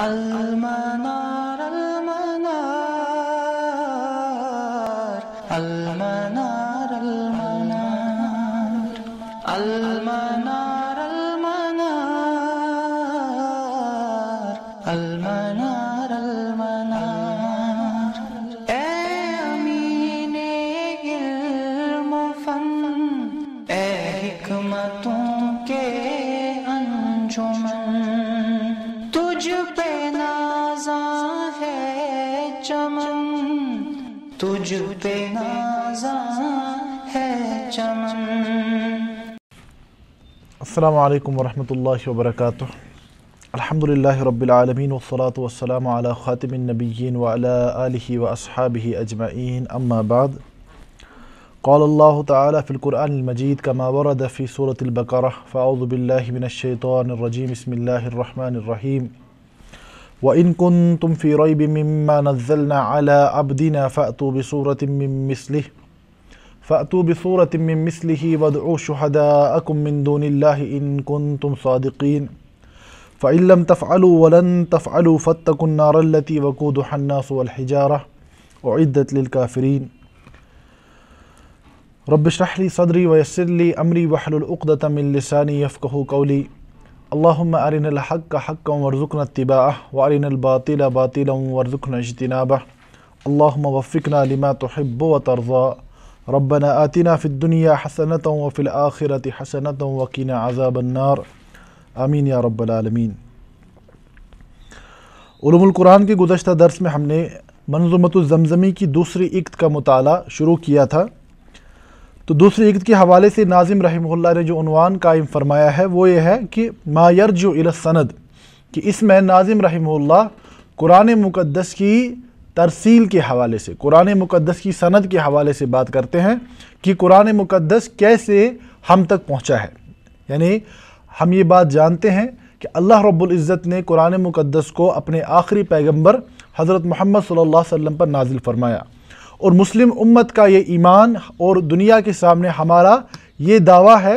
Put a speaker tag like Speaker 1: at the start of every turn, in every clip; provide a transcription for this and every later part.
Speaker 1: almanak
Speaker 2: السلام عليكم ورحمة الله وبركاته الحمد لله رب العالمين والصلاة والسلام على خاتم النبيين وعلى آله وأصحابه أجمعين أما بعد قال الله تعالى في القرآن المجيد كما ورد في سورة البقرة فأعوذ بالله من الشيطان الرجيم بسم الله الرحمن الرحيم وإن كنتم في ريب مما نزلنا على عبدنا فأتوا بسورة من مثله فأتوا بصورة من مثله وادعوا شهداءكم من دون الله إن كنتم صادقين فإن لم تفعلوا ولن تفعلوا فاتقوا النار التي وقودها الناس والحجارة أعدت للكافرين رب اشرح لي صدري ويسر لي أمري واحلل عقدة من لساني يفقه قولي اللهم أرنا الحق حقا وارزقنا اتباعه وأرنا الباطل باطلا وارزقنا اجتنابه اللهم وفقنا لما تحب وترضى रब्बना आतिना फ़िद्दुनिया हसनत वफ़िल आखिरत हसनत वकीन अज़ाबन्नार आमीन या रब्बालमीन क़ुरान के गुजशत दर्स में हमने मनजमत ज़मज़मी की दूसरी इक्त का मताल शुरू किया था तो दूसरी इक्त के हवाले से नाजिम रहमल्ला ने जो उनवान कायम फरमाया है वो ये है कि मायरज सनद कि इसमें नाजिम रहमल्ला कुरान मुक़दस की तरसील के हवाले से कुरान मुकदस की सनद के हवाले से बात करते हैं कि कुरान मुकदस कैसे हम तक पहुँचा है यानी हम ये बात जानते हैं कि अल्लाह रब्बुल इज़्ज़त ने कुरान मुकद्दस को अपने आखिरी पैगंबर हज़रत मोहम्मद सल्लल्लाहु अलैहि वसल्लम पर नाजिल फरमाया और मुस्लिम उम्मत का ये ईमान और दुनिया के सामने हमारा ये दावा है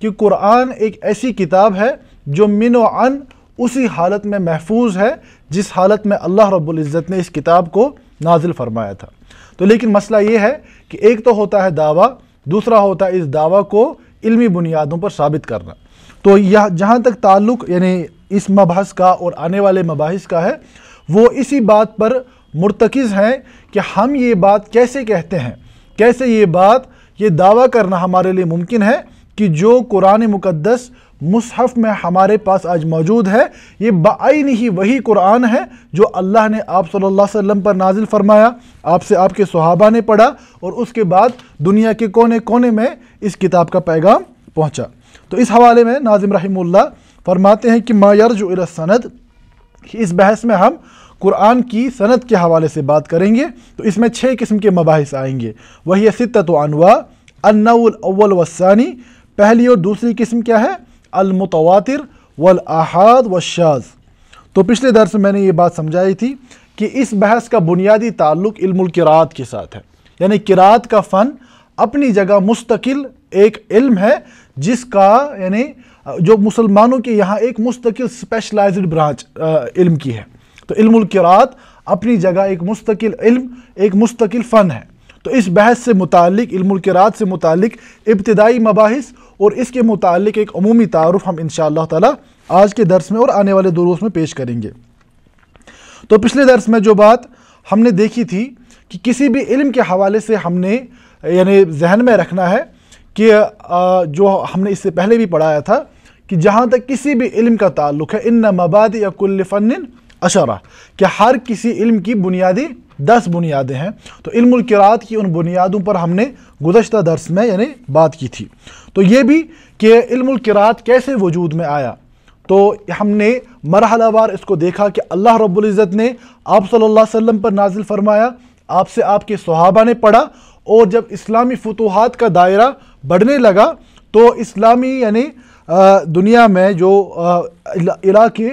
Speaker 2: कि कुरान एक ऐसी किताब है जो मिन अन उसी हालत में महफूज है जिस हालत में अल्लाह रब्ज़त ने इस किताब को नाजिल फरमाया था तो लेकिन मसला ये है कि एक तो होता है दावा दूसरा होता है इस दावा को इल्मी बुनियादों पर साबित करना तो यह जहाँ तक ताल्लुक़ यानी इस मबहस का और आने वाले मबास का है वो इसी बात पर मुरतकज़ हैं कि हम ये बात कैसे कहते हैं कैसे ये बात ये दावा करना हमारे लिए मुमकिन है कि जो कुरान मुक़दस मुसहफ़ में हमारे पास आज मौजूद है ये बाइन ही वही कुरान है जो अल्लाह ने आप सल्लल्लाहु अलैहि वसल्लम पर नाजिल फरमाया आपसे आपके सहाबा ने पढ़ा और उसके बाद दुनिया के कोने कोने में इस किताब का पैगाम पहुँचा तो इस हवाले में नाजिम रही फरमाते हैं कि मायरज सनद इस बहस में हम कुरान की सनत के हवाले से बात करेंगे तो इसमें छः किस्म के मबास आएंगे वही सितत अनवा अनउल अव्वल वसानी पहली और दूसरी किस्म क्या है अलमतवातिर वल अहाद व शाज तो पिछले दर्स में मैंने ये बात समझाई थी कि इस बहस का बुनियादी ताल्लुक इल्मुलकिरात के साथ है यानी किरात का फ़न अपनी जगह मुस्तकिल एक इल्म है जिसका यानी जो मुसलमानों के यहाँ एक मुस्तकिल स्पेशलाइज ब्रांच इल्म की है तो इल्मुलकिरात अपनी जगह एक मुस्तकिल इल्म एक मुस्तकिल फ़न है तो इस बहस से मुतल इल्मुलकिरात से मुतल इब्तदाई मबास और इसके मुतल एक अमूमी तारफ़ हम इन ताला आज के दर्स में और आने वाले दुरूस में पेश करेंगे तो पिछले दर्स में जो बात हमने देखी थी कि किसी भी इल्म के हवाले से हमने यानी जहन में रखना है कि जो हमने इससे पहले भी पढ़ाया था कि जहाँ तक किसी भी इल्म का ताल्लुक है इन मबाद या कुल्ल फ़न अशरा कि हर किसी इल्म की बुनियादी दस बुनियादें हैं तो इल्मकिरात की उन बुनियादों पर हमने गुजशत दर्स में यानी बात की थी तो ये भी कि इल्मकिरात कैसे वजूद में आया तो हमने मरहलावार इसको देखा कि अल्लाह रब्ज़त ने आप सल्लल्लाहु अलैहि वसल्लम पर नाजिल फरमाया आपसे आपके सहाबा ने पढ़ा और जब इस्लामी फतूहत का दायरा बढ़ने लगा तो इस्लामी यानी दुनिया में जो इलाके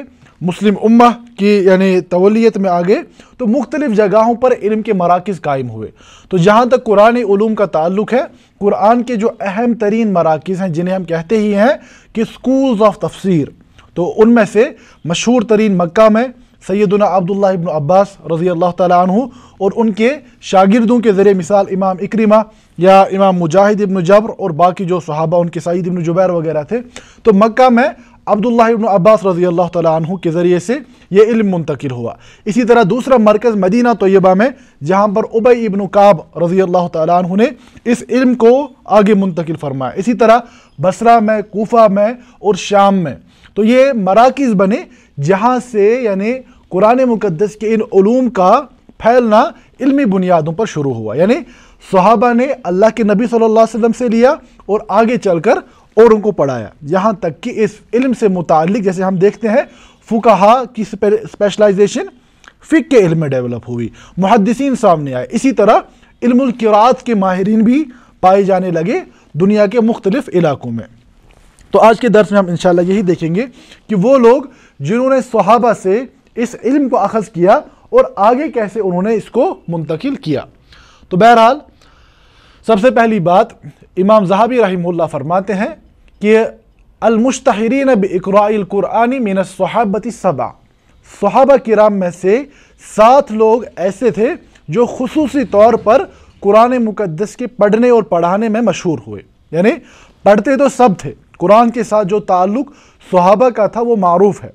Speaker 2: मुस्लिम उम्मा की यानी तवलीत में आ गए तो मुख्तलिफ़ जगहों पर इल्म के मराकज़ कायम हुए तो जहाँ तक कुरान का ताल्लुक है कुरान के जो अहम तरीन मराकज़ हैं जिन्हें हम कहते ही हैं कि स्कूल्स ऑफ तफसीर तो उनमें से मशहूर तरीन मक्का में सैदना अब्दुल्ला इबन अब्बास रज़ी अल्लाह तु और उनके शागिदों के ज़रिए मिसाल इमाम इक्रिमा या इमाम मुजाहिद इबन जबर और बाकी जो सहाबा उनके सईद इबन जुबैर वगैरह थे तो मक्का में इब्न अब्बास रजी अल्लाह तु के ज़रिए से ये इल्म मुंतकिल हुआ इसी तरह दूसरा मरकज़ मदीना तयबा में जहाँ पर उबई इबन काब रजी अल्लाह तु ने इस इल्म को आगे मुंतकिल फरमाया इसी तरह बसरा में कोफा में और शाम में तो ये मराकज़ बने जहाँ से यानी कुरान मुकदस के इन ूम का फैलना इल्मी बुनियादों पर शुरू हुआ यानी सहाबा ने अल्लाह के नबी सल्लल्लाहु अलैहि वसल्लम से लिया और आगे चलकर और उनको पढ़ाया यहाँ तक कि इस इल्म से मुतल जैसे हम देखते हैं फ़ुकाहा की स्पेशलाइजेशन फ़िक के इल्म में डेवलप हुई मुहदसिन सामने आए इसी तरह इल्मरात के माहरीन भी पाए जाने लगे दुनिया के मुख्तलिफ़ इलाकों में तो आज के दर्स में हम इनशाला यही देखेंगे कि वो लोग जिन्होंने सहाबा से इस इल्म को अखज़ किया और आगे कैसे उन्होंने इसको मुंतकिल किया तो बहरहाल सबसे पहली बात इमाम जहाबी रही फरमाते हैं कि अलमुश्तरीन कुरानी मिन सहाबती सबा सहाबा किराम में से सात लोग ऐसे थे जो खसूसी तौर पर कुरान मुकदस के पढ़ने और पढ़ाने में मशहूर हुए यानी पढ़ते तो सब थे कुरान के साथ जो ताल्लुक़ सहाबा का था वो मरूफ़ है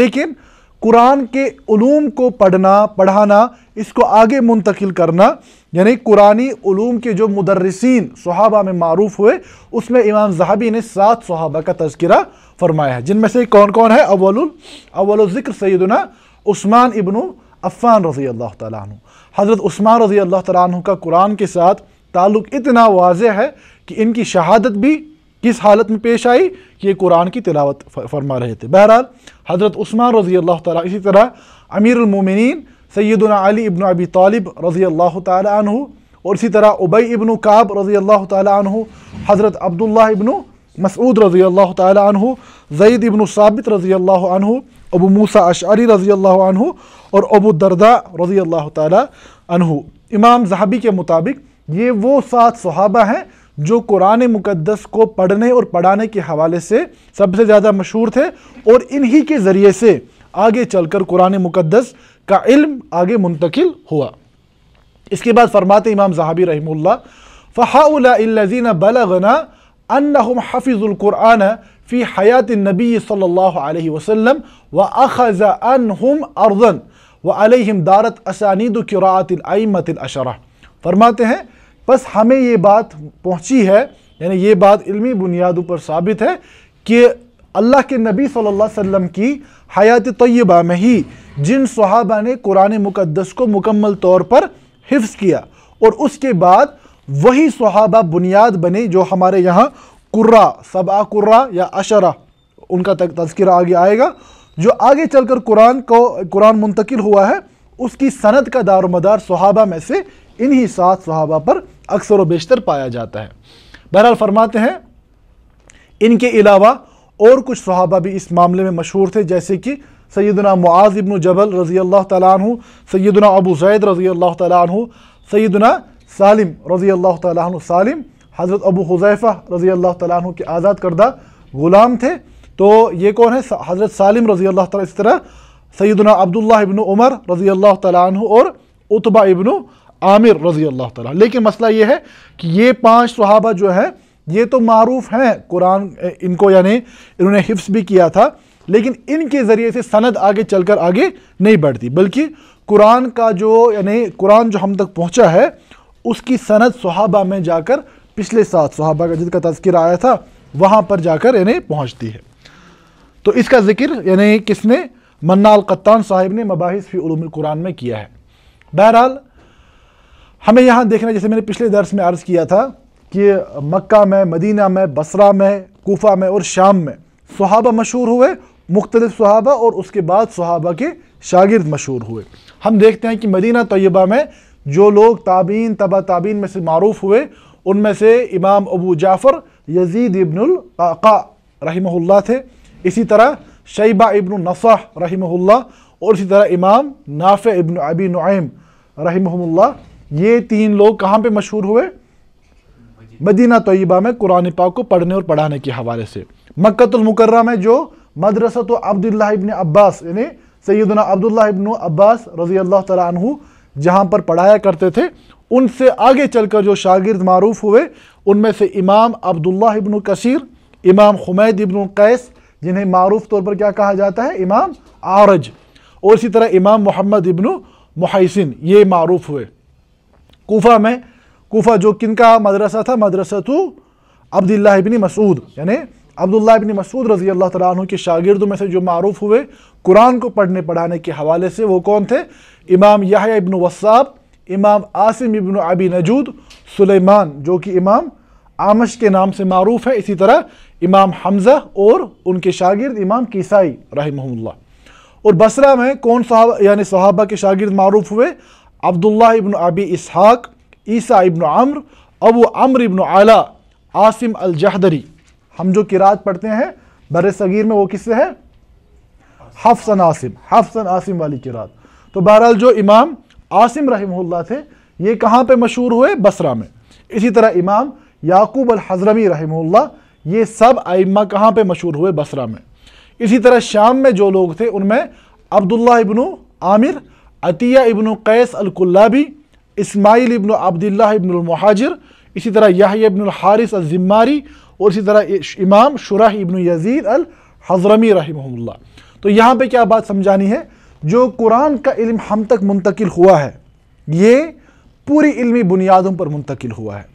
Speaker 2: लेकिन कुरान के ूम को पढ़ना पढ़ाना इसको आगे मुंतकिल करना यानी कुरानी ूम के जो मुदरसिन सहाबा में मरूफ हुए उसमें इमाम जहाबी ने सात सहाबा का तस्करा फरमाया है जिनमें से कौन कौन है अवल अवल ज़िक्र सैदना उस्मान इबन अफ़ान रज़ी अल्लाह तु हज़रत उस्मान रज़ी अल्लाह तु का कुरान के साथ ताल्लुक़ इतना वाज है कि इनकी शहादत भी किस हालत में पेश आई कि ये कुरान की तिलावत फरमा रहे थे बहरहाल हज़रत उस्मान रज़ी अल्लाह तला तरह अमीरमिन सैदना अली इबन अबी तालिब रज़ी अल्लाह तह और इसी तरह उबई इब्न काब रज़ी अल्लाह तह हज़रत अब्दुल्ला इब्न मसूद रज़ी अल्लाह तह जईद इब्न साबित रज़ी अल्लाह अबू मूसा अशारी रज़ी अल्लाह और अबू दरदा रज़ी अल्लाह तहु इमाम जहाबी के मुताबिक ये वो सात सहाबा हैं जो कुरान मुकद्दस को पढ़ने और पढ़ाने के हवाले से सबसे ज़्यादा मशहूर थे और इन्हीं के ज़रिए से आगे चलकर कुरान मुकद्दस का इल्म आगे मुंतकिल हुआ इसके बाद फरमाते इमाम जहाबी रही फ़हाउलाजीन बलगना अनहम फ़ी हयात नबी सल्ला वसम व अखज़ अनहम अर्दन व अलहम दारत असानीद किरात फरमाते हैं बस हमें ये बात पहुँची है यानी ये बात इल्मी बुनियादों पर साबित है कि अल्लाह के नबी सल्लल्लाहु अलैहि वसल्लम की हयात तय्यबा में ही जिन सहाबा ने कुरान मुकद्दस को मुकम्मल तौर पर हिफ्स किया और उसके बाद वही सहाबा बुनियाद बने जो हमारे यहाँ कुर्रा सबा कुर्रा या अशरा उनका तस्करा आगे आएगा जो आगे चलकर कुरान को कुरान मुंतकिल हुआ है उसकी सनत का दारोमदार सहाबा में से इन्हीं सात सहाबा पर अक्सर व बेशतर पाया जाता है बहरहाल फरमाते हैं इनके अलावा और कुछ सहाबा भी इस मामले में मशहूर थे जैसे कि सैदना मुआज़ इबन जबल रज़ी अल्लाह तु सैदना अबू जैद रज़ी अल्लाह तु सैदना सालिम रज़ी अल्लाह तु सालिम हज़रत अबू हुज़ैफ़ा रज़ी अल्लाह तु के आज़ाद करदा ग़ुलाम थे तो ये कौन है हज़रत सालिम रज़ी अल्लाह इस तरह सैदना अब्दुल्ला इबन उमर रज़ी अल्लाह तु और उतबा इबन आमिर रज़ी अल्लाह तेकिन मसला ये है कि ये पाँच सहाबा जो हैं ये तो मरूफ हैं कुरान इनको यानी इन्होंने हिफ्स भी किया था लेकिन इनके ज़रिए से सनद आगे चलकर आगे नहीं बढ़ती बल्कि कुरान का जो यानी कुरान जो हम तक पहुंचा है उसकी सनद सहाबा में जाकर पिछले सात सहाबा का जिसका तस्कर आया था वहाँ पर जाकर यानी पहुँचती है तो इसका जिक्र यानी किसने मन्नाल कत्तान साहिब ने मबाहिस फ़ी कुरान में किया है बहरहाल हमें यहाँ देखना जैसे मैंने पिछले दर्स में अर्ज़ किया था कि मक्का में मदीना में बसरा में कोफा में और शाम में सहाबा मशहूर हुए मुख्तलिफ सुहाबा और उसके बाद सुहाबा के शागिर्द मशहूर हुए हम देखते हैं कि मदीना तयबा में जो लोग ताबीन तबा ताबीन में से मरूफ़ हुए उनमें से इमाम अबू जाफ़र यजीद इब्नका रहमल्ला थे इसी तरह शैबा इब्न नफ़ा रहमल्ला और इसी तरह इमाम नाफ़ इब्न अबी नईम रही ये तीन लोग कहाँ पर मशहूर हुए मदीना तयबा में कुरान पाक को पढ़ने और पढ़ाने के हवाले से मक्तुलमकर्रा में जो मदरसत अब्दुल्ला इबन अब्बास यानी सैदना अब्दुल्ला इबन अब्बास रजी अल्लाह तु जहाँ पर पढ़ाया करते थे उनसे आगे चलकर जो शागिर्द मरूफ हुए उनमें से इमाम अब्दुल्ला इबन कशीर इमाम हुमैद इबन कैस जिन्हें मरूफ तौर पर क्या कहा जाता है इमाम आरज और इसी तरह इमाम मोहम्मद इबन महसिन ये मरूफ हुए कोफा में कोफा जो किन का मदरसा था मदरसा तो अब्दुल्ला मसूद यानी अब्दुल्ला इबन मसूद रजी अल्लाह तु के शागिर्दों में से जो मरूफ़ हुए कुरान को पढ़ने पढ़ाने के हवाले से वो कौन थे इमाम याह इबन वसाब इमाम आसिम इबन अबी नजूद सुलेमान जो कि इमाम आमश के नाम से मरूफ़ है इसी तरह इमाम हमज़ा और उनके शागिर्द इमाम किसाई रही और बसरा में कौन सहाबा यानी सहाबा के शागिर्द मरूफ़ हुए अब्दुल्ला इबन अबी इसहाक़ ईसा इब्न आम्र अबू वो अम्र इब्न आला आसिम अल जहदरी हम जो किरात पढ़ते हैं बर सगीर में वो किससे है हफसन आसिम हफसन आसिम वाली किरात तो बहरहाल जो इमाम आसिम रहीमल्ला थे ये कहाँ पे मशहूर हुए बसरा में इसी तरह इमाम याकूब अल हजरमी रहमुल्ला ये सब आइमा कहाँ पे मशहूर हुए बसरा में इसी तरह शाम में जो लोग थे उनमें अब्दुल्ला इबन आमिर अतिया इब्नु कैस भी इस्माइल इबन अब्दुल्ला इबन इसी तरह याहिया इबन हारिस जिम्मारी और इसी तरह इमाम शुरह इबन यजीद अल हज़रमी रहमल्ला तो यहाँ पे क्या बात समझानी है जो कुरान का इल्म हम तक मुंतकिल हुआ है ये पूरी इल्मी बुनियादों पर मुंतकिल हुआ है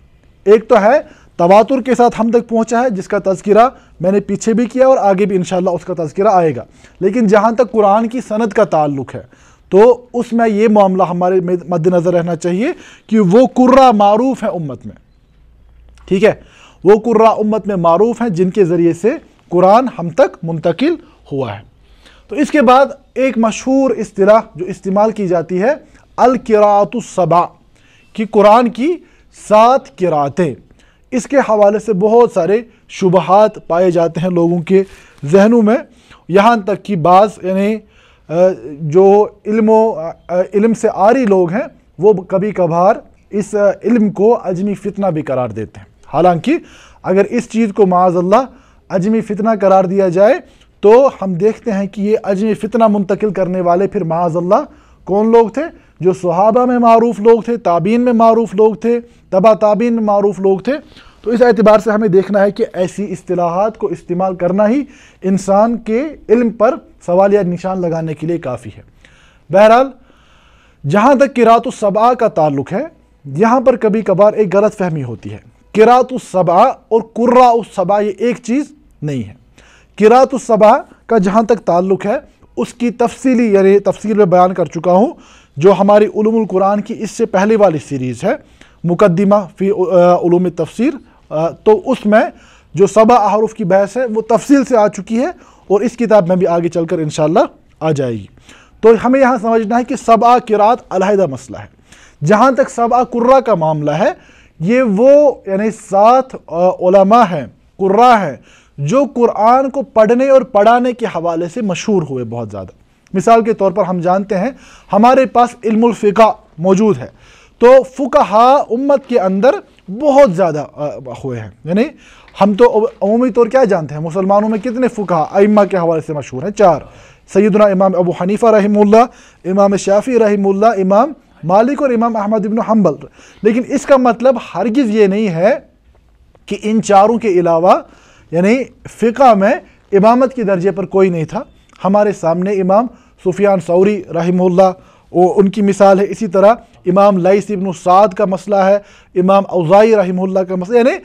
Speaker 2: एक तो है तवातुर के साथ हम तक पहुंचा है जिसका तस्करा मैंने पीछे भी किया और आगे भी इन उसका तस्करा आएगा लेकिन जहाँ तक कुरान की सनत का ताल्लुक है तो उसमें ये मामला हमारे मद्देनजर रहना चाहिए कि वो कुर्रा मारूफ है उम्मत में ठीक है वो कुर्रा उम्मत में मारूफ हैं जिनके ज़रिए से कुरान हम तक मुंतकिल हुआ है तो इसके बाद एक मशहूर असलाह जो इस्तेमाल की जाती है अलकिरातुलसबा कि कुरान की सात किरातें इसके हवाले से बहुत सारे शुबहत पाए जाते हैं लोगों के जहनों में यहाँ तक कि बाज़ यानी जो इल्मो इल्म से आरी लोग हैं वो कभी कभार इस इल्म को अजमी फितना भी करार देते हैं हालांकि अगर इस चीज़ को माजल्ला अजमी फितना करार दिया जाए तो हम देखते हैं कि ये अजमी फितना मुंतकिल करने वाले फिर माजल्ला कौन लोग थे जो सहाबा में मरूफ लोग थे ताबीन में मरूफ लोग थे तबा ताबीन में मरूफ लोग थे तो इस एतबार से हमें देखना है कि ऐसी असलाहत को इस्तेमाल करना ही इंसान के इल्म पर सवाल या निशान लगाने के लिए काफ़ी है बहरहाल जहाँ तक किरात सबा का ताल्लुक है यहाँ पर कभी कभार एक गलत फहमी होती है किरात सबा और कुर्रा सबा ये एक चीज़ नहीं है किरात सबा का जहाँ तक ताल्लुक है उसकी तफसीली यानी तफसील में बयान कर चुका हूँ जो हमारी कुरान की इससे पहले वाली सीरीज़ है मुकदमा फ़ी तफसीर तो उसमें जो सबा अहरूफ की बहस है वो तफसील से आ चुकी है और इस किताब में भी आगे चल कर आ जाएगी तो हमें यहाँ समझना है कि सबा किरात अलहदा मसला है जहाँ तक सबा कुर्रा का मामला है ये वो यानी सात ओलमा हैं कुर्रा हैं जो कुरान को पढ़ने और पढ़ाने के हवाले से मशहूर हुए बहुत ज़्यादा मिसाल के तौर पर हम जानते हैं हमारे पास इल्मफ़िका मौजूद है तो फ़ुकहा उम्मत के अंदर बहुत ज़्यादा हुए हैं यानी हम तो अमूमी तौर क्या जानते हैं मुसलमानों में कितने फ़ुका अम्मा के हवाले से मशहूर हैं चार सैदना इमाम अबू हनीफ़ा रही इमाम शाफ़ी रही इमाम मालिक और इमाम अहमद इबन हम्बल लेकिन इसका मतलब हरगिज़ ये नहीं है कि इन चारों के अलावा यानी फ़िका में इमामत के दर्जे पर कोई नहीं था हमारे सामने इमाम सूफियान सौरी रहीमुल्ला उनकी मिसाल है इसी तरह इमाम लईस इबन साद का मसला है इमाम अवज़ाई रही का मसला यानी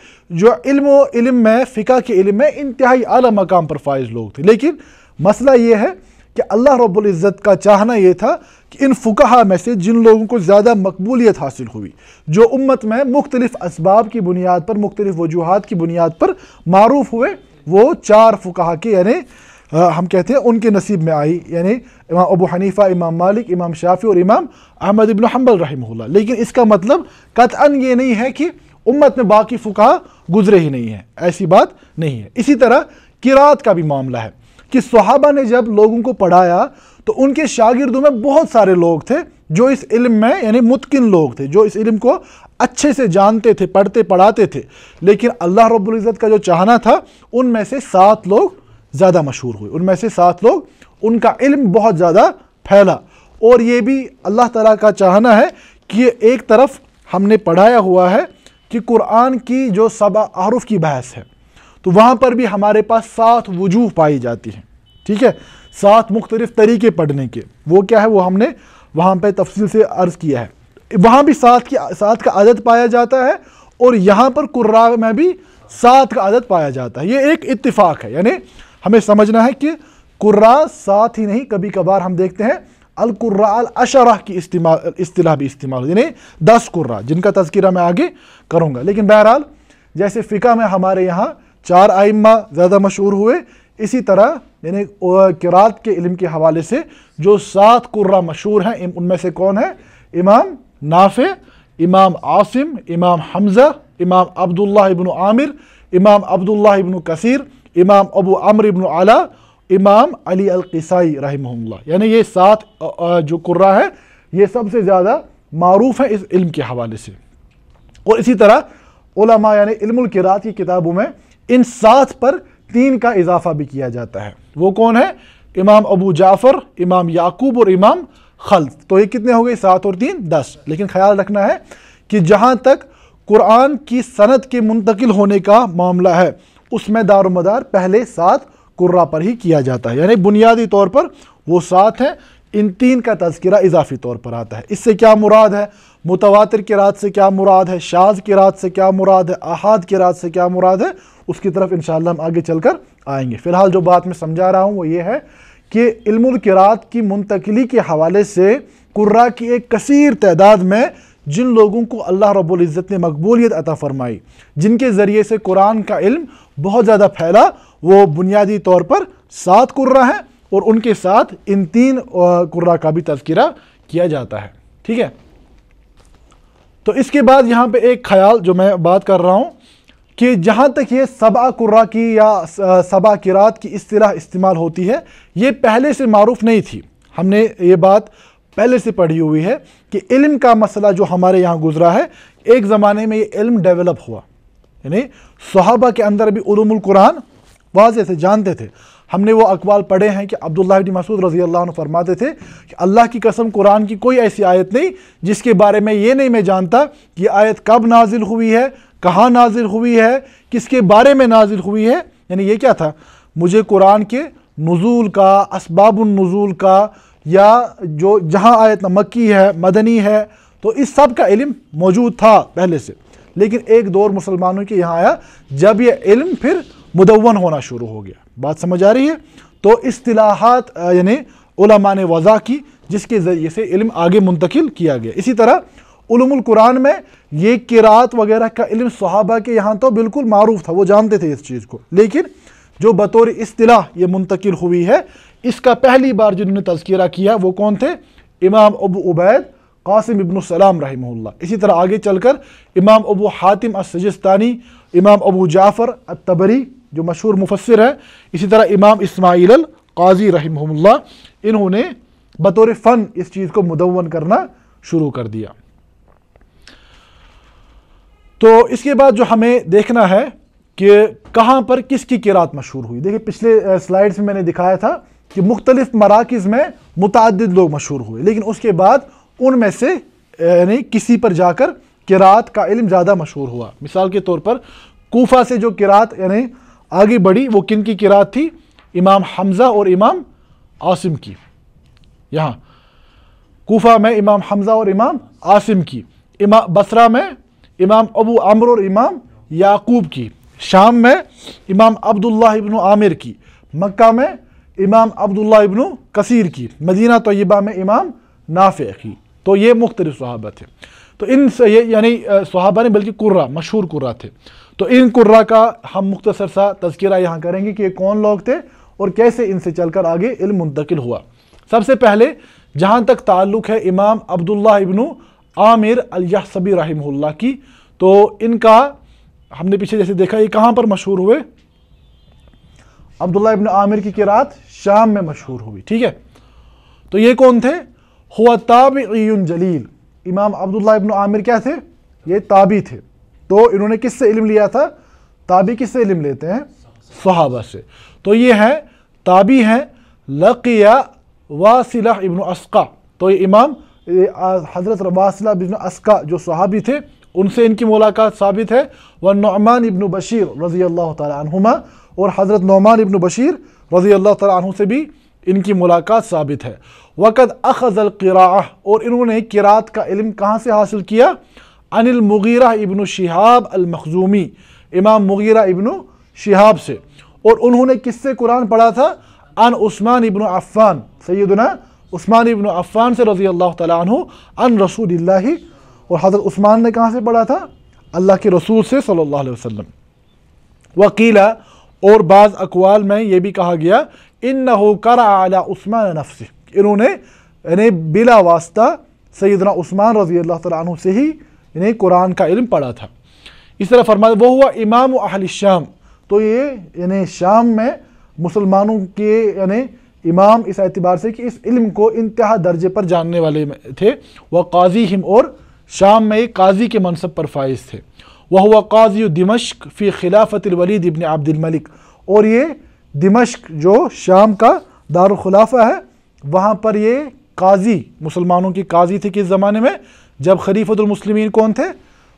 Speaker 2: जो इल्म इल्म में फ़िका के इल्म में इंतहाई अली मकाम पर फायज़ लोग थे लेकिन मसला ये है कि अल्लाह रब्ज़त का चाहना ये था कि इन फ़ुकहा में से जिन लोगों को ज़्यादा मकबूलियत हासिल हुई जो उम्मत में मुख्तलिफ़ इसबाब की बुनियाद पर मुख्तलिफ़ वजूहत की बुनियाद पर मरूफ़ हुए वो चार फ़ुकहा के यानी हम कहते हैं उनके नसीब में आई यानी इमाम अबू हनीफ़ा इमाम मालिक इमाम शाफी और इमाम अहमद इबन हम्बल रही लेकिन इसका मतलब कतअन ये नहीं है कि उम्मत में बाकी फ़ुका गुजरे ही नहीं है ऐसी बात नहीं है इसी तरह किरात का भी मामला है कि सहाबा ने जब लोगों को पढ़ाया तो उनके शागिर्दों में बहुत सारे लोग थे जो इस इल्म में यानी मुतकिन लोग थे जो इस इल्म को अच्छे से जानते थे पढ़ते पढ़ाते थे लेकिन अल्लाह रब्ज़त का जो चाहना था उनमें से सात लोग ज़्यादा मशहूर हुए उनमें से सात लोग उनका इल्म बहुत ज़्यादा फैला और ये भी अल्लाह ताला का चाहना है कि एक तरफ हमने पढ़ाया हुआ है कि कुरान की जो सबा आरुफ की बहस है तो वहाँ पर भी हमारे पास सात वजूह पाई जाती हैं ठीक है सात मुख्तलिफ़ तरीके पढ़ने के वो क्या है वो हमने वहाँ पर तफसील से अर्ज़ किया है वहाँ भी सात की सात का आदत पाया जाता है और यहाँ पर कुर्रा में भी सात का आदत पाया जाता है ये एक इतफाक़ है यानी हमें समझना है कि कुर्रा साथ ही नहीं कभी कभार हम देखते हैं अलकुर्रा अल अशरा की इस्तेमाल इस्तलाह भी इस्तेमाल यानी दस कुर्रा जिनका तस्करा मैं आगे करूँगा लेकिन बहरहाल जैसे फ़िका में हमारे यहाँ चार आइम्मा ज़्यादा मशहूर हुए इसी तरह यानी किरात के इल्म के हवाले से जो सात कुर्रा मशहूर हैं उनमें से कौन है इमाम नाफे इमाम आसिम इमाम हमज़ा इमाम अब्दुल्ला इबन आमिर इमाम अब्दुल्ला इबन कसीर इमाम अबू अमर इबन आला इमाम अली अलकसाई रहमल्ला यानी ये सात जो कुर्रा हैं ये सबसे ज़्यादा मरूफ़ हैं इस इल्म के हवाले से और इसी तरह उलमा यानी इल्मरात की किताबों में इन सात पर तीन का इजाफा भी किया जाता है वो कौन है इमाम अबू जाफ़र इमाम याकूब और इमाम खल्द तो ये कितने हो गए सात और तीन दस लेकिन ख्याल रखना है कि जहाँ तक कुरान की सनत के मुंतकिल होने का मामला है उसमें दारदार पहले सात कुर्रा पर ही किया जाता है यानी बुनियादी तौर पर वो सात हैं इन तीन का तस्करा इजाफी तौर पर आता है इससे क्या मुराद है मुतवातर की रात से क्या मुराद है शाज की रात से क्या मुराद है अहाद की रात से क्या मुराद है उसकी तरफ इन हम आगे चल कर आएंगे फ़िलहाल जो बात मैं समझा रहा हूँ वो ये है कि इल्मुल किरात की मुंतकली के हवाले से कुर्रा की एक कसर तादाद में जिन लोगों को अल्लाह रबुल्ज़त ने मकबूलियत अता फ़रमाई जिनके ज़रिए से कुरान का इल्म बहुत ज़्यादा फैला वो बुनियादी तौर पर सात कुर्रा हैं और उनके साथ इन तीन कुर्रा का भी तस्करा किया जाता है ठीक है तो इसके बाद यहाँ पे एक ख्याल जो मैं बात कर रहा हूँ कि जहाँ तक ये सबा कुर्रा की या सबा किरात की इस तरह इस्तेमाल होती है ये पहले से मरूफ नहीं थी हमने ये बात पहले से पढ़ी हुई है कि इल्म का मसला जो हमारे यहाँ गुजरा है एक ज़माने में ये इल्म डेवलप हुआ यानी सहाबा के अंदर भी क़ुरान वाजे से जानते थे हमने वो अकवाल पढ़े हैं कि अब्दुल्ला मसूद रजी अल्लाह फरमाते थे कि अल्लाह की कसम कुरान की कोई ऐसी आयत नहीं जिसके बारे में ये नहीं मैं जानता कि आयत कब नाजिल हुई है कहाँ नाजिल हुई है किसके बारे में नाजिल हुई है यानी ये क्या था मुझे कुरान के नज़ूल का इसबाबुलनज़ूल का या जो जहाँ आयत मक्की है मदनी है तो इस सब का इल्म मौजूद था पहले से लेकिन एक दौर मुसलमानों के यहाँ आया जब यह इल्म फिर मुदवन होना शुरू हो गया बात समझ आ रही है तो असलाहत यानी उलमा ने वज़ा की जिसके ज़रिए से इल्म आगे मुंतकिल किया गया इसी तरह कुरान में ये किरात वगैरह का इल्म सहाबा के यहाँ तो बिल्कुल मरूफ था वो जानते थे इस चीज़ को लेकिन जो बतौर असलाह ये मुंतकिल हुई है इसका पहली बार जिन्होंने तस्करा किया वो कौन थे इमाम अबू उबैद कासिम इबन सलाम इसी तरह आगे चलकर इमाम अबू हातिम असजस्तानी इमाम अबू जाफ़र अतबरी जो मशहूर मुफसर है इसी तरह इमाम इसमाइल काजी रहमल्ला इन्होंने बतौर फ़न इस चीज़ को मुदवन करना शुरू कर दिया तो इसके बाद जो हमें देखना है कि कहाँ पर किसकी किरात मशहूर हुई देखिए पिछले स्लाइड्स में मैंने दिखाया था कि मुख्तलिफ मराकज़ में मुतद लोग मशहूर हुए लेकिन उसके बाद उनमें से यानी किसी पर जाकर किरात का इल्म ज़्यादा मशहूर हुआ मिसाल के तौर पर कोफा से जो किरात यानी आगे बढ़ी वो किन की किरात थी इमाम हमज़ा और इमाम आसिम की यहाँ कोफा में इमाम हमज़ा और इमाम आसिम की इमा बसरा में इमाम अबू आमर और इमाम याकूब की शाम में इमाम अब्दुल्ला इबन आमिर की मक्का में इमाम अब्दुल्ला इबन कसीर की मदीना तयबा में इमाम नाफे की तो ये मुख्तलिफ़ सहाबा थे तो इन ये यानी सहाबा ने बल्कि कुर्रा मशहूर कुर्रा थे तो इन कुर्रा का हम मुख्तसर सा तस्करा यहाँ करेंगे कि ये कौन लोग थे और कैसे इनसे चलकर आगे इल्म मुंतकिल हुआ सबसे पहले जहाँ तक ताल्लुक़ है इमाम अब्दुल्ला इबन आमिर अलसबी रहीमल्ला की तो इनका हमने पीछे जैसे देखा ये कहाँ पर मशहूर हुए अब्दुल्ला इबन आमिर की किरात शाम में मशहूर हुई ठीक है तो ये कौन थे हुआ ताबन जलील इमाम अब्दुल्ला इबन आमिर क्या थे ये ताबी थे तो इन्होंने किससे इल्म लिया था ताबी किससे इल्म लेते हैं सहाबा से तो ये हैं ताबी हैं लकिया वासिला इबन अस्का तो ये इमाम हज़रत वासिला इबन अस्का जो सहाबी थे उनसे इनकी मुलाकात साबित है व नौमान इबन बशीर रज़ी अल्लाह तुमा और हज़रत नौमान इबन बशीर रज़ी अल्लाह तु से भी इनकी मुलाकात साबित है वक़द अखज़ल किराह और इन्होंने किरात का इल्म कहाँ से हासिल किया अनिल मुगीरा इबन शिहाब अलमखजूमी इमाम मुगीरा इब्न शिहाब से और उन्होंने किससे कुरान पढ़ा था अन उस्मान इबन अफ़ान सैदना उस्मान इबन अफ़ान से रज़ी अल्लाह तु अन रसूल और हज़रत उस्मान ने कहाँ से पढ़ा था अल्लाह के रसूल से सल्लल्लाहु अलैहि वकीला और बाज़ अकवाल में ये भी कहा गया इन न हो कर आला उस्मान नफ्स इन्होंने यानी बिला वास्ता सैदना उस्मान रजी अल्लाह तु से ही इन्हें कुरान का इल्म पढ़ा था इस तरह फरमा वो हुआ इमाम अहल शाम तो ये इन्हें शाम में मुसलमानों के यानी इमाम इस एतबार से कि इस इल्म को इंतहा दर्जे पर जानने वाले थे वह काजी हिम और शाम में एक काजी के मनसब पर फाइज थे वह हुआ काजी दिमश्क फ़ी खिलाफतलवलीद इबन अब्दुलमलिक और ये दिमश्क जो शाम का दारखिलाफ़ा है वहाँ पर ये काजी मुसलमानों की काजी थी किस ज़माने में जब खलीफतमसलमिन कौन थे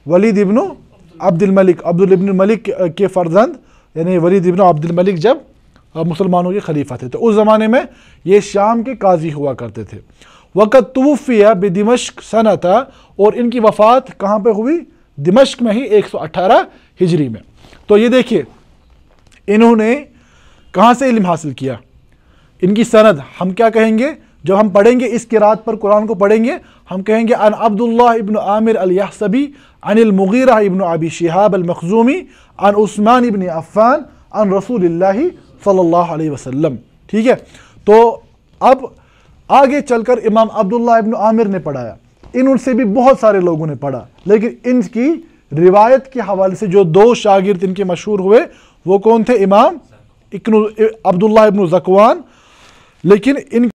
Speaker 2: वलीद इबन अब्दुलमलिक अब्दुलबन मलिक के फ़र्जंद यानी वलीद इबन अब्दुलमलिक जब मुसलमानों के खलीफा थे तो उस ज़माने में ये शाम के काजी हुआ करते थे वक़्त तूफ़िया बेदिमश्क था और इनकी वफ़ात कहाँ पर हुई दिमश्क में ही 118 हिजरी में तो ये देखिए इन्होंने कहाँ से इल्म हासिल किया इनकी सनद हम क्या कहेंगे जब हम पढ़ेंगे इस किरात पर कुरान को पढ़ेंगे हम कहेंगे अन अब्दुल्ला इबन आमिर अलयासबी अनिल मुगीरा इब्न आबी शिहाब अलमखजूमी अन उस्मान इबन अफ़ान अन रसूल सल्लल्लाहु अलैहि वसल्लम ठीक है तो अब आगे चलकर इमाम अब्दुल्ला इब्न आमिर ने पढ़ाया इन उनसे भी बहुत सारे लोगों ने पढ़ा लेकिन इनकी रिवायत के हवाले से जो दो शागिर्द इनके मशहूर हुए वो कौन थे इमाम इकनु अब्दुल्ला इबन जकवान लेकिन इन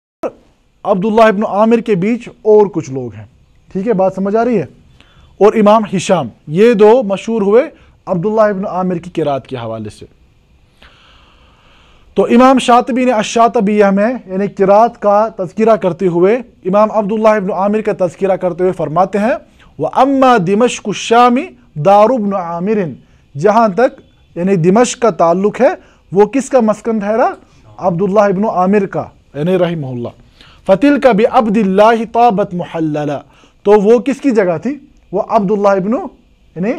Speaker 2: अब्दुल्ला इबन आमिर के बीच और कुछ लोग हैं ठीक है बात समझ आ रही है और इमाम हिशाम ये दो मशहूर हुए अब्दुल्ला इबन आमिर की किरात के हवाले से तो इमाम शातबी ने अशातबिया में यानी किरात का तस्करा करते हुए इमाम अब्दुल्ला इब्न आमिर का तस्करा करते हुए फरमाते हैं वह अम्मा दिमश शामी दारुबन आमिर जहाँ तक यानी दिमश का ताल्लुक है वो किसका मस्कन ठहरा अब्दुल्ला इब्न आमिर का यानी रही फ़तिल का भी अब्दिल्ला ताबत महल्ला तो वो किसकी जगह थी वह अब्दुल्ला इब्न यानी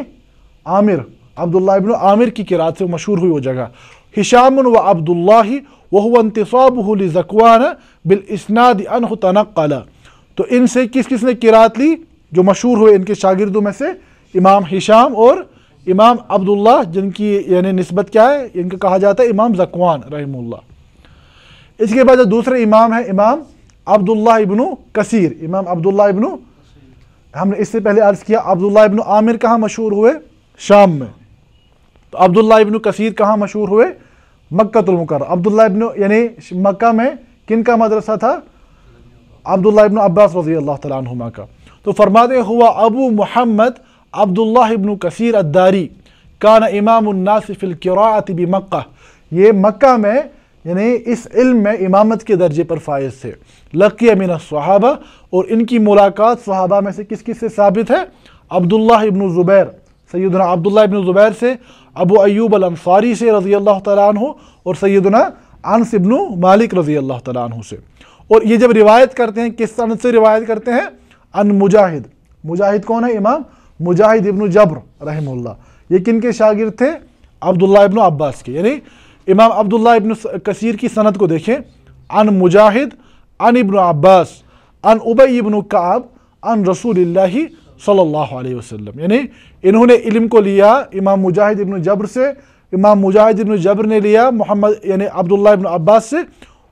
Speaker 2: आमिर अब्दुल्ला इब्न आमिर की किरात से मशहूर हुई वो जगह हिशाम व अब्दुल्ला वह अंतसाबल ज़कवाना बिलसनाद अनह तनक़ल तो इनसे किस किस ने किरात ली जो मशहूर हुए इनके शागिर्दों में से इमाम हिशाम और इमाम अब्दुल्ला जिनकी यानी नस्बत क्या है इनका कहा जाता है इमाम जकवान रहमुल्ला इसके बाद जो दूसरे इमाम हैं इमाम अब्दुल्ला इबन कसीर इमाम अब्दुल्ला इबन हमने इससे पहले अर्ज़ किया अब्दुल्ला इबन आमिर कहाँ मशहूर हुए शाम में तो अब्दुल्ला इबन कसीर कहाँ मशहूर हुए मक्तुलमकर अब्दुल्ला इब्न यानी मक्का में किन का मदरसा था अब्दुल्ला इब्न अब्बास रजी अल्लाह तुमा का तो फरमाते हुआ अबू मोहम्मद अब्दुल्ला इब्न कसीर अद्दारी कान इमामनासिफ़िलक़रात मक्का ये मक्का में यानी इस इल्म में इमामत के दर्जे पर फायज थे लकी अमीन सहाबा और इनकी मुलाकात सहाबा में से किस किस से साबित है अब्दुल्ला इब्न ज़ुबैर सैदना अब्दुल्ला इब्न ज़ुबैर से अबू अयूब अनसारी से रज़ी अल्लाह तु और सैदना अनस इबन मालिक रज़ी अल्लाह तु से और ये जब रिवायत करते हैं किस अन से रिवायत करते हैं अन मुजाहिद मुजाहिद कौन है इमाम मुजाहिद इबन जबर रहमुल्ला ये किन के शागिर थे अब्दुल्ला इबन अब्बास के यानी इमाम अब्दुल्ला इबन कसीर की सनत को देखें अन मुजाहिद अन इबन अब्बास अन उबई इबन काब अन रसूल सल्लल्लाहु अलैहि वसल्लम यानी इन्होंने इल्म को लिया इमाम मुजाहिद इब्न जबर से इमाम मुजाहिद इब्न जबर ने लिया मोहम्मद यानी अब्दुल्ला इब्न अब्बास से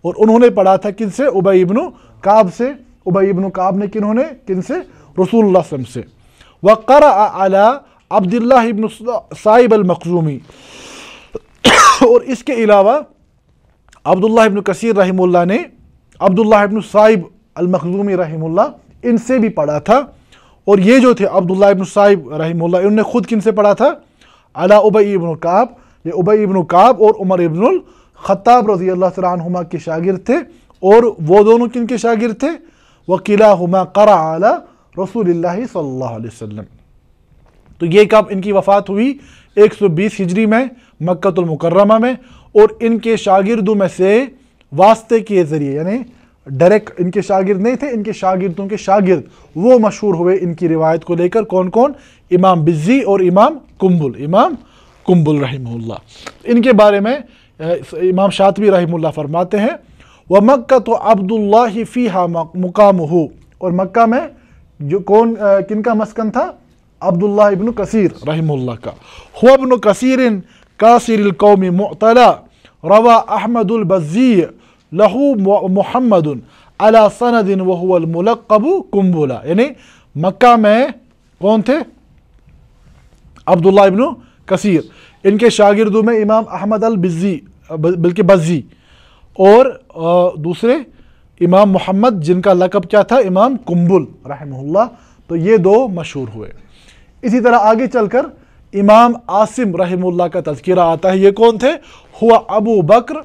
Speaker 2: और उन्होंने पढ़ा था किन से उबई इब्न काब से उबई इब्न काब ने होने किन से रसूल वसम से वक़र आला अब्दुल्ला इब्न साहिब अलमखजूमी और इसके अलावा अब्दुल्ला इब्न कसीर रहमुल्ला ने अब्दुल्ला इब्न साहिब अलमखजूमी रहमुल्ला इनसे भी पढ़ा था और ये जो थे अब्दुल्ला इब्न साहिब रही इन्होंने खुद किन से पढ़ा था अला उबई इब्न काब ये उबई इब्न काब और उमर इबन ख़त्ताब रजी अल्लाह तुम के शागिर थे और वो दोनों किन के शागिर थे वकीला हुमा कर आला रसूल सल्लाम तो ये कब इनकी वफ़ात हुई 120 हिजरी में मक्तुलमकरमा में और इनके शागिर्दों में से वास्ते के ज़रिए यानी डायरेक्ट इनके शागिर्द नहीं थे इनके शागिर्दों के शागिर्द वो मशहूर हुए इनकी रिवायत को लेकर कौन कौन इमाम बिज़ी और इमाम कुम्बुल इमाम कुम्बुल रहीमुल्लाह इनके बारे में इमाम शातवी रहीमुल्लाह फरमाते हैं व मक्का तो अब्दुल्ला फ़ीहा मुकाम हो और मक्का में जो कौन किन का मस्कन था अब्दुल्ला इबन कसीर रहीमल्ला का हुबन कसीर कासिर कौमी मतला रवा अहमदुलबज़ी लहू मोहम्मद अला सनदिन वहुअल मुलकब कुंबुला यानी मक्का में कौन थे अब्दुल्ला इबन कसीर इनके शागिर्दों में इमाम अहमद अल बिज़ी बल्कि बज़ी और दूसरे इमाम मोहम्मद जिनका लकब क्या था इमाम कुंबुल रहमहुल्ला तो ये दो मशहूर हुए इसी तरह आगे चलकर इमाम आसिम रहमुल्ला का तस्करा आता है ये कौन थे हुआ अबू बकर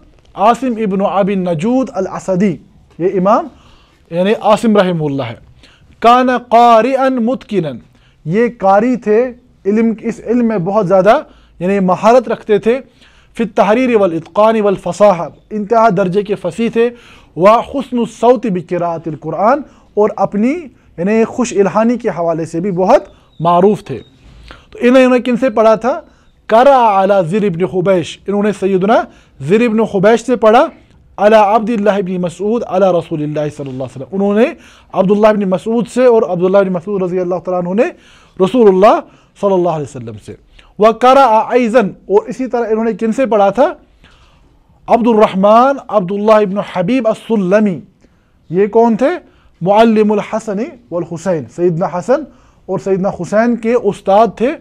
Speaker 2: आसिम इबन अबिन नजूद अल असदी ये इमाम यानी आसिम रहमुल्ला है कान कारी मुतकिन ये कारी थे इल्म इस इल्म में बहुत ज़्यादा यानी महारत रखते थे फिर तहरीर वलतकान वलफ़साह इंतहा दर्जे के फसी थे व हसनसौत बकरातुरान और अपनी यानी खुश इल्हानी के हवाले से भी बहुत मरूफ थे तो इन्हें उन्हें किन से पढ़ा था करा अला ज़िर इबन खुबैश इन्होंने सैदना ज़िर इबन खुबैश से पढ़ा अला अब्दुल्ला मसूद अला रसूल सल्लल्लाहु उन्होंने अब्दुल्ला मसूद से और अब्दुल्ला मसूद रजी अल्लाह तु ने रसूलुल्लाह सल्लल्लाहु से व करा आईजन और इसी तरह इन्होंने किन से पढ़ा था अब्दुलरहमान अब्दुल्ला इबन हबीब असलमी ये कौन थे मुआलमल हसन वल हुसैन सैदना हसन और सैदना हुसैन के उस्ताद थे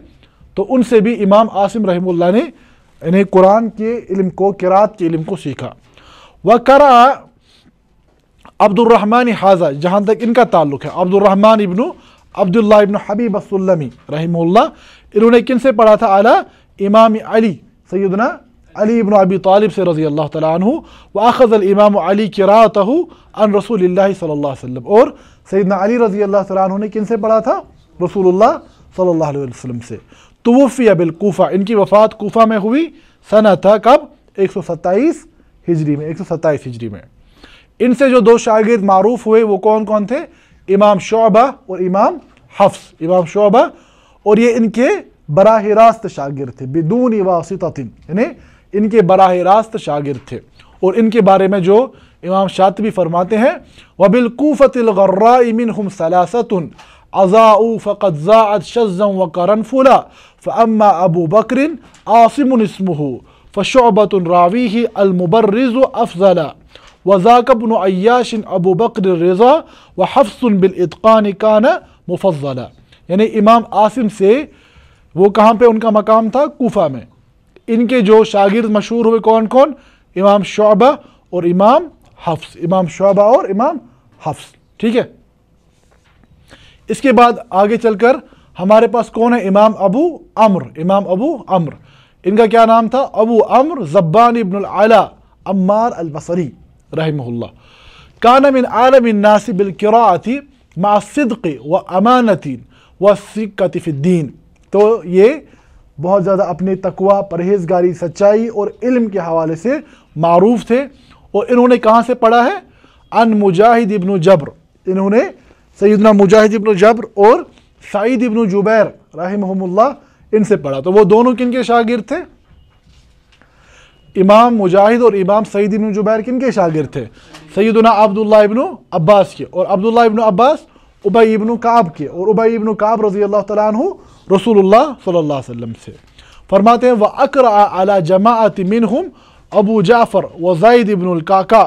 Speaker 2: तो उनसे भी इमाम आसिम रही ने इन्हें कुरान के इल्म को किरात के इल्म को सीखा व करा अब्दुलरहमान हाजा जहाँ तक इनका ताल्लुक है अब्दुलरहमान इब्न अब्दुल्ल इब्न हबीब असलमी इन्होंने किन से पढ़ा था आला इमाम अली सैदना अली इब्न अबी तालिब से रज़ी अल्लाह तु व अखज़ल इमाम अली किरात अन रसूल सल्ला और सैदना अली रज़ी अल्लाह तु ने किन से पढ़ा था रसूल सल्लल्लाहु अलैहि से तो वफ़िया बिलकूफ़ा इनकी वफ़ात कोफ़ा में हुई सना था कब एक सौ सत्ताईस हिजरी में एक सौ सत्ताईस हिजरी में इनसे जो दो शागिर्द मरूफ हुए वो कौन कौन थे इमाम शोबा और इमाम हफ्स इमाम शोबा और ये इनके बराह रास्त शागिर थे बिदून वासितिन यानी इनके बराह रास्त शागिर थे और इनके बारे में जो इमाम शातबी फरमाते हैं वबिलकूफ़तिल्रा इमिन हम सलासतन أضاءوا فقد زاعت شزا وقرنفلا فأما أبو بكر عاصم اسمه فشعبة راويه المبرز أفضل وذاك ابن عياش أبو بكر الرضا وحفص بالإتقان كان مفضلا يعني إمام عاصم سي وہ کہاں پہ ان کا مقام تھا کوفہ میں ان کے جو شاگرد مشہور ہوئے کون کون امام شعبہ اور امام حفظ امام شعبہ اور امام حفظ ٹھیک ہے इसके बाद आगे चलकर हमारे पास कौन है इमाम अबू अम्र इमाम अबू अम्र इनका क्या नाम था अबू अम्र जब्बान इबन आला अम्मार अलबसरी रहमल्ला कान मिन आलम नासिबिल किराती मासदक़ व अमानतीन व सिकतिफ़ीन तो ये बहुत ज़्यादा अपने तकवा परहेजगारी सच्चाई और इल्म के हवाले से मरूफ थे और इन्होंने कहाँ से पढ़ा है अन मुजाहिद इबन जब्र इन्होंने सैदना मुजाहिद इब्न जबर और सईद इबन जुबैर रहमहमुल्ला इनसे पढ़ा तो वो दोनों किन के शागिर थे इमाम मुजाहिद और इमाम सईद इबन जुबैर किन के शागिर थे सईदना अब्दुल्ला इब्न अब्बास के और अब्दुल्ला इब्न अब्बास उबई इबन काब के और उबई इबन काब रजी अल्लाह तु रसूलुल्लाह सल्लल्लाहु अलैहि से फरमाते हैं व अकर अला जमात हम अबू जाफ़र व जैद इबन काका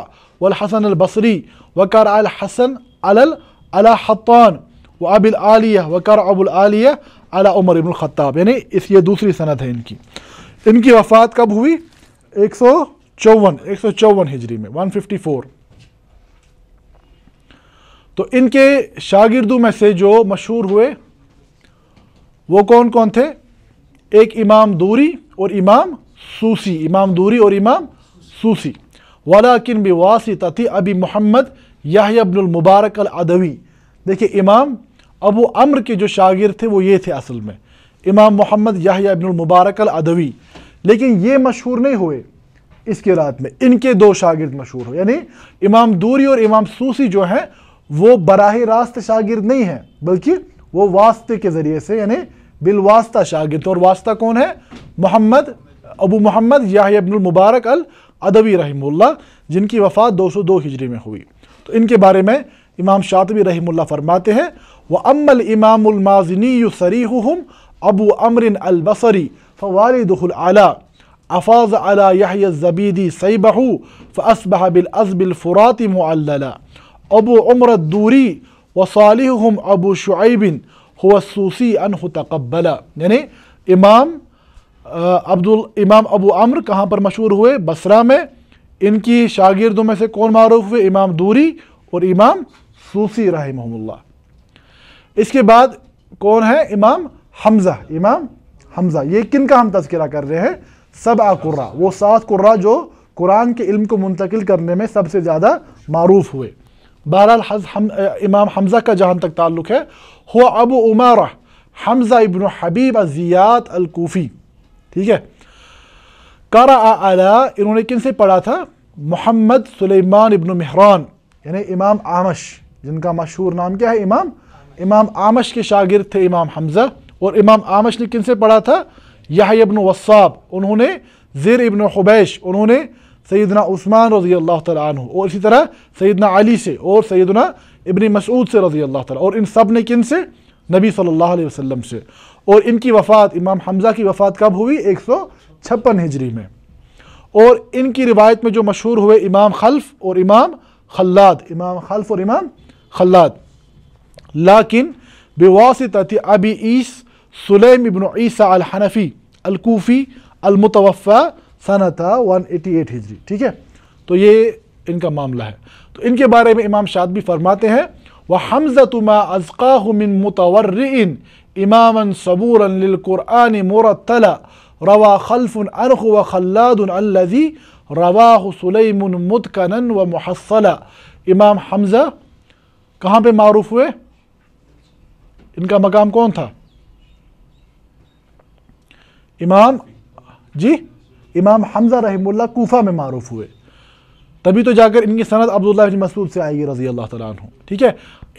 Speaker 2: वल हसन अल बसरी वकर अल हसन अल अला हत्तान व अबिल आलिया व कर अबुल आलिया अला उमर इबन ख़त्ताब यानी इस ये दूसरी सनत है इनकी इनकी वफ़ात कब हुई एक सौ चौवन एक सौ चौवन हिजरी में वन फिफ्टी फोर तो इनके शागिर्दों में से जो मशहूर हुए वो कौन कौन थे एक इमाम दूरी और इमाम सूसी इमाम दूरी और इमाम सूसी वलाकिन वासी अबी मोहम्मद याबनमबारक अदवी देखिए इमाम अबू अम्र के जो शागिर थे वो ये थे असल में इमाम मोहम्मद याबनमबारक अदवी लेकिन ये मशहूर नहीं हुए इसके रात में इनके दो शागिर्द मशहूर हो यानी इमाम दूरी और इमाम सूसी जो हैं वो बराह रास्त शागिर्द नहीं हैं बल्कि वो वास्ते के ज़रिए से यानी बिलवास्ता शागिर्द और वास्ता कौन है मोहम्मद अबू मोहम्मद मुबारक अल अदबी रहमुल्ला जिनकी वफ़ात 202 हिजरी में हुई तो इनके बारे में इमाम शातबी रहमुल्ला फरमाते हैं व अमल इमामाजनी सरीहम अबू अमरिन अलबसरी फ़वालदला अफाज अला यह ज़बीदी सईबहू फ़सबह अजबिल मुल्ला अबू उम्र दूरी व सालहम अबू शुबिन हुआ अनहु तकबला यानी इमाम अब्दुल इमाम अबू अम्र कहाँ पर मशहूर हुए बसरा में इनकी शागिर्दों में से कौन मारूफ हुए इमाम दूरी और इमाम सूसी रहमल्ला इसके बाद कौन है इमाम हमज़ा इमाम हमज़ा ये किन का हम तस्करा कर रहे हैं आ कुर्रा वो सात कुर्रा जो कुरान के इल्म को मुंतकिल करने में सबसे ज़्यादा मरूफ हुए बहरहाल हम, इमाम हमज़ा का जहाँ तक ताल्लुक़ है हुआ अबू उमारा हमज़ा इबन हबीब अजियात अलकूफ़ी ठीक है कारा आला इन्होंने किन से पढ़ा था मोहम्मद सुलेमान इबन मेहरान यानी इमाम आमश जिनका मशहूर नाम क्या है इमाम इमाम आमश के शागिर्द थे इमाम हमज़ा और इमाम आमश ने किन से पढ़ा था यह इब्न वसाब उन्होंने ज़ेर इब्न हबैश उन्होंने सैदना उस्मान रज़ी अल्लाह तु और इसी तरह सैदना अली से और सैदना इबन मसूद से रज़ी अल्लाह तला सब ने किन से नबी सल्लल्लाहु अलैहि से और इनकी वफ़ात इमाम हमज़ा की वफ़ात कब हुई एक सौ छप्पन हिजरी में और इनकी रिवायत में जो मशहूर हुए इमाम खल्फ और इमाम खल्लाद इमाम खल्फ और इमाम खल्लाद लाकिन बेवासत अबी ईस सुलेम इबन ईसा अल हनफ़ी अलकूफ़ी अलमतवफ़ा सनता वन एटी एट हिजरी ठीक है तो ये इनका मामला है तो इनके बारे में इमाम शाद भी फरमाते हैं वह हमज़ा तुम अज़क़ा मिन इमाम सबूर कुरान मुरतला रवा खल्फ़ अरख व खल्लाद अल्लज़ी रवाह सलेम मुतकन व महसला कहाँ पे मारूफ हुए इनका मकाम कौन था इमाम जी इमाम हमज़ा रहमुल्ला कोफा में मारूफ हुए तभी तो जाकर इनकी सनत अब्दुल्ला मसूद से आएगी रज़ी अल्लाह तु ठीक है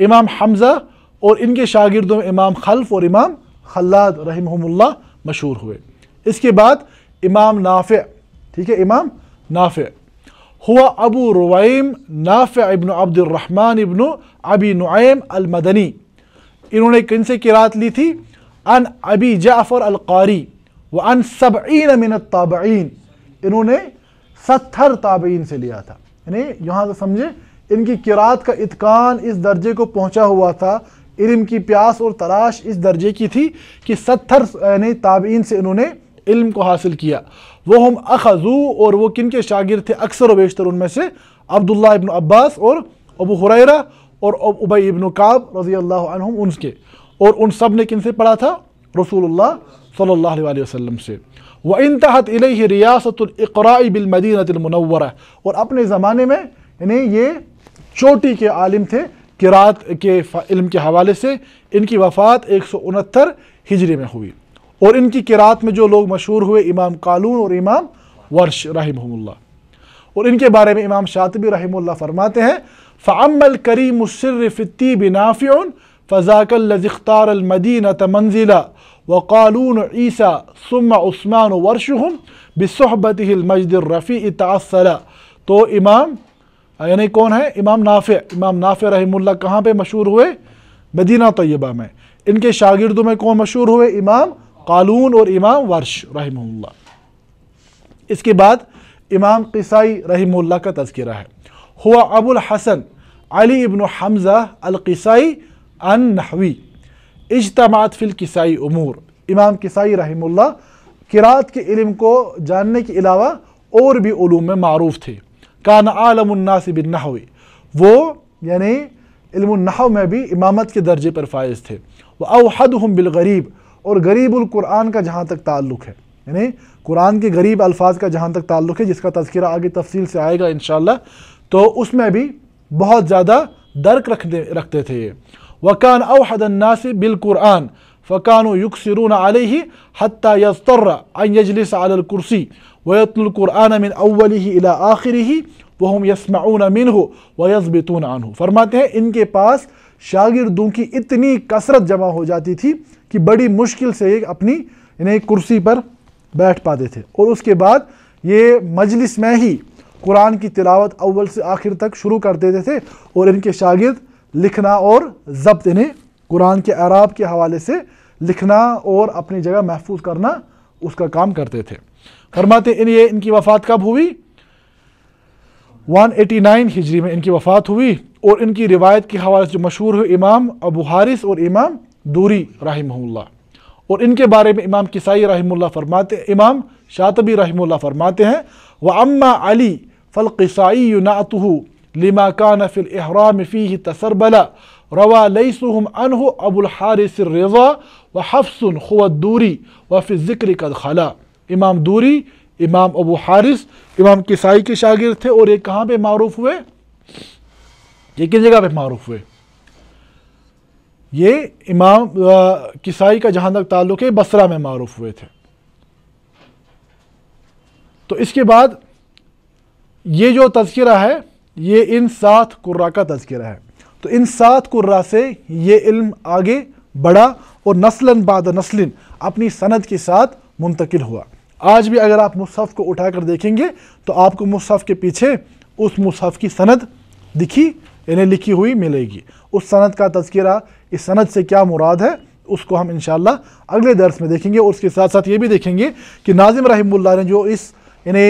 Speaker 2: इमाम हमज़ा और इनके शागिर्दों में इमाम खल्फ और इमाम खल्लाद रहमल्ला मशहूर हुए इसके बाद इमाम नाफ़ ठीक है इमाम नाफ़ हुआ अबू रुवैम नाफ़ इबन अब्दुलरहमान इबन अबी नुम अलमदनी इन्होंने किन से किरात ली थी अन अबी जाफ़र अलकारी व अन सबीन मिन ताबीन इन्होंने सत्तर ताबीन से लिया था यानी यहाँ से समझे इनकी किरात का इतकान इस दर्जे को पहुँचा हुआ था इल्म की प्यास और तलाश इस दर्जे की थी कि सत्तर यानी ताबीन से इन्होंने इल्म को हासिल किया वो हम अखजू और वो किन के शागिर थे अक्सर व बेशतर उनमें से अब्दुल्ला इबन अब्बास और अबू हुरैरा और उबई इबन काब रज़ी अल्लाह उनके और उन सब ने किन से पढ़ा था रसूलुल्लाह सल्लल्लाहु अलैहि वसल्लम से व इंतहत इलही रियासतरा बिलमदीनतमनवर और अपने ज़माने में यानी ये चोटी के आलिम थे किरात के इल्म के हवाले से इनकी वफ़ात एक सौ उनहत्तर हिजरी में हुई और इनकी किरात में जो लोग मशहूर हुए इमाम कालून और इमाम वर्ष रहीमल्ला और इनके बारे में इमाम शातबी रहीमल्ला फरमाते हैं फ़ामल करीम सिर्रफ़ी बिनाफ़ियन फ़जाकल लज़िख्तार अलमदीन तमंजिला व कालून ईसा सुम उस्मान वर्शहम बसहबत मजदरफ़ी तसला तो इमाम यानी कौन है इमाम नाफ़े इमाम नाफ़े रहमुल्ला कहाँ पे मशहूर हुए मदीना तय्यबा में इनके शागिर्दों में कौन मशहूर हुए इमाम कालून और इमाम वर्ष रहमुल्ला इसके बाद इमाम किसाई रहमुल्ला का तस्करा है हुआ अबुल हसन अली इबन हमज़ा अलकसाई अन नहवी इजतमात फिल किसाई उमूर इमाम किसाई रहमुल्ला किरात के इल्म को जानने के अलावा और भी ूम में मरूफ थे कान आलमन्नासी बिन वो यानी इल्मनहव में भी इमामत के दर्जे पर फायज थे वह अवहद हम बिलगरीब और गरीबुल्कुरान का जहाँ तक ताल्लुक़ है यानी कुरान के गरीब अल्फाज का जहाँ तक ताल्लुक़ है जिसका तस्करा आगे तफसील से आएगा इन तो उसमें भी बहुत ज़्यादा दर्क रखते रखते थे ये वकान अवहदन्नासी बिलकुरान फ़कान युकसरून आल ही हती यजलिस आलकुर्सी वयतुल्कुरान मिन अव्वल ही इला आखिरी ही वहम यसमाउन मिन हो वयसबितून आन हो फरमाते हैं इनके पास शागिर्दों की इतनी कसरत जमा हो जाती थी कि बड़ी मुश्किल से ये अपनी इन्हें कुर्सी पर बैठ पाते थे और उसके बाद ये मजलिस में ही कुरान की तिलावत अव्वल से आखिर तक शुरू कर देते थे और इनके शागिर्द लिखना और ज़ब्त इन्हें कुरान के अराब के हवाले से लिखना और अपनी जगह महफूज करना उसका काम करते थे फरमाते इन ये इनकी वफ़ात कब हुई 189 हिजरी में इनकी वफ़ात हुई और इनकी रिवायत के हवाले से जो मशहूर हुए इमाम अबू हारिस और इमाम दूरी रहमल्ला और इनके बारे में इमाम किसाई रही फरमाते इमाम शातबी रहमल्ला फरमाते हैं व अम्मा अली फ़ल किसाई नातु लिमा कान नफिल अहराम फ़ी तसरबला रवा सुम अनहु अबुल हारिस रज़ा व हफसन खुवत दूरी व फिर ज़िक्र कद खला इमाम दूरी इमाम अबू हारिस इमाम किसाई के शागिर थे और ये कहाँ पे मारूफ हुए ये किस जगह पे मारूफ हुए ये इमाम किसाई का जहाँ तक ताल्लुक है बसरा में मारूफ हुए थे तो इसके बाद ये जो तस्करा है ये इन सात कुर्रा का तस्करा है तो इन सात कुर्रा से ये इल्म आगे बढ़ा और नस्लन बाद नस्लिन अपनी सनद के साथ मुंतकिल हुआ आज भी अगर आप मुसहफ़ को उठा कर देखेंगे तो आपको मुसहफ़ के पीछे उस मुसहफ़ की सनद दिखी यानी लिखी हुई मिलेगी उस सनद का तस्करा इस सनद से क्या मुराद है उसको हम इन अगले दर्स में देखेंगे और उसके साथ साथ ये भी देखेंगे कि नाजिम रहीमुल्ला ने जो इस यानी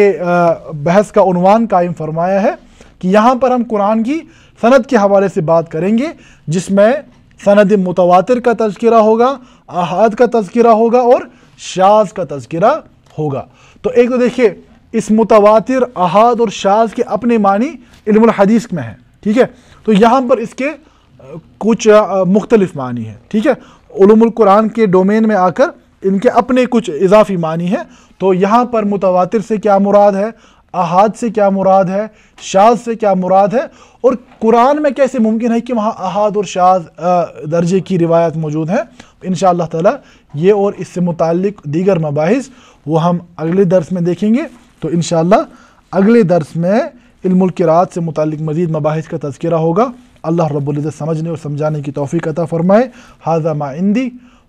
Speaker 2: बहस का उनवान कायम फरमाया है कि यहाँ पर हम कुरान की सनद के हवाले से बात करेंगे जिसमें सनद मुतवातिर का तस्करा होगा अहद का तस्करा होगा और शाज का तस्करा होगा तो एक तो देखिए इस मुतवातिर अहाद और शाज के अपने मानी हदीस में है ठीक है तो यहाँ पर इसके कुछ मुख्तलिफ मानी है ठीक है कुरान के डोमेन में आकर इनके अपने कुछ इजाफी मानी है तो यहाँ पर मुतवातिर से क्या मुराद है अहाद से क्या मुराद है शाज से क्या मुराद है और कुरान में कैसे मुमकिन है कि वहाँ अहाद और शाज दर्जे की रिवायत मौजूद हैं इन शाह ते और इससे मुतक दीगर मबास वो हम अगले दर्स में देखेंगे तो इन अगले दर्स में इल्मरात से मुतक मज़ीद मबाज का तस्करा होगा अल्लाह रब्ज़त समझने और समझाने की तोफ़ी अतः फ़रमाए हाजा माइंदी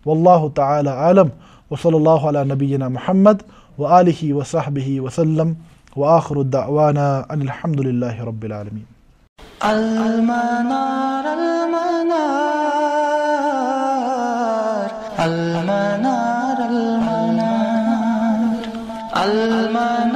Speaker 2: वल्लु तलम वसल नबीना महमद व आलि वसाहब वसलम وآخر الدعوانا أن الحمد لله رب العالمين
Speaker 1: المنار المنار المنار المنار المنار